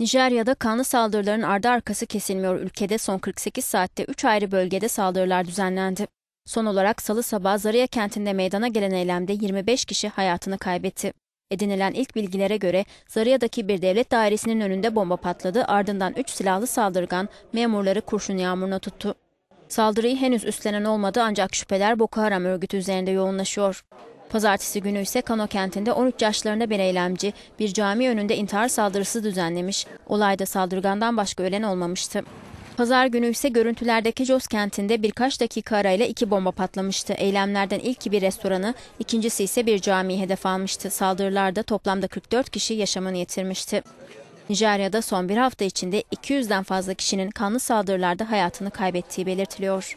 Nijerya'da kanlı saldırıların ardı arkası kesilmiyor. Ülkede son 48 saatte 3 ayrı bölgede saldırılar düzenlendi. Son olarak salı sabah Zaria kentinde meydana gelen eylemde 25 kişi hayatını kaybetti. Edinilen ilk bilgilere göre Zaria'daki bir devlet dairesinin önünde bomba patladı ardından 3 silahlı saldırgan memurları kurşun yağmuruna tuttu. Saldırıyı henüz üstlenen olmadı ancak şüpheler Boko Haram örgütü üzerinde yoğunlaşıyor. Pazartesi günü ise Kano kentinde 13 yaşlarında bir eylemci bir cami önünde intihar saldırısı düzenlemiş. Olayda saldırgandan başka ölen olmamıştı. Pazar günü ise görüntülerdeki Jos kentinde birkaç dakika arayla iki bomba patlamıştı. Eylemlerden ilki bir restoranı, ikincisi ise bir camiyi hedef almıştı. Saldırılarda toplamda 44 kişi yaşamını yitirmişti. Nijerya'da son bir hafta içinde 200'den fazla kişinin kanlı saldırılarda hayatını kaybettiği belirtiliyor.